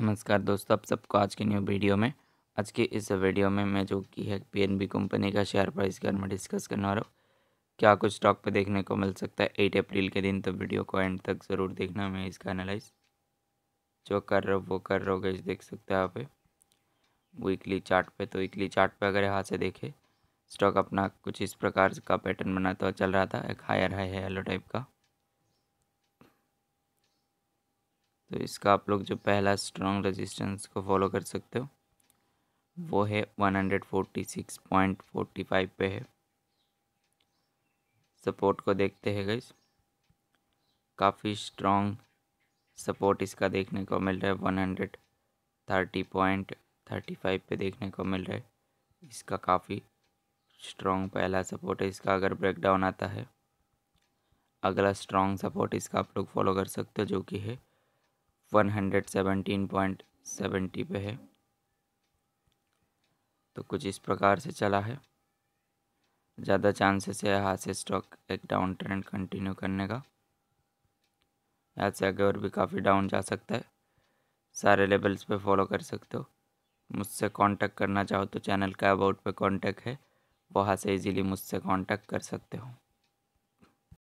नमस्कार दोस्तों आप सबको आज की न्यू वीडियो में आज के इस वीडियो में मैं जो की है पीएनबी कंपनी का शेयर प्राइस के बारे में डिस्कस करने वाला हूँ क्या कुछ स्टॉक पे देखने को मिल सकता है एट अप्रैल के दिन तो वीडियो को एंड तक ज़रूर देखना मैं इसका एनालाइज जो कर रहा हूँ वो कर रहा हूँ देख सकते हैं यहाँ पे वीकली चार्ट पे तो वीकली चार्ट पे अगर यहाँ से देखें स्टॉक अपना कुछ इस प्रकार का पैटर्न बनाता हुआ चल रहा था एक हायर हाई है येलो टाइप का तो इसका आप लोग जो पहला स्ट्रॉन्ग रेजिस्टेंस को फॉलो कर सकते हो वो है one hundred forty forty six point five पे है सपोर्ट को देखते हैं गई काफ़ी स्ट्रॉन्ग सपोर्ट इसका देखने को मिल रहा है one hundred thirty point thirty five पे देखने को मिल रहा है इसका काफ़ी स्ट्रॉन्ग पहला सपोर्ट है इसका अगर ब्रेकडाउन आता है अगला स्ट्रॉन्ग सपोर्ट इसका आप लोग फॉलो कर सकते हो जो कि है वन हंड्रेड पॉइंट सेवेंटी पे है तो कुछ इस प्रकार से चला है ज़्यादा चांसेस है यहाँ से स्टॉक एक डाउन ट्रेंड कंटिन्यू करने का यहाँ से आगे और भी काफ़ी डाउन जा सकता है सारे लेवल्स पे फॉलो कर सकते हो मुझसे कांटेक्ट करना चाहो तो चैनल का अबाउट पे कांटेक्ट है वहाँ से इजीली मुझसे कांटेक्ट कर सकते हो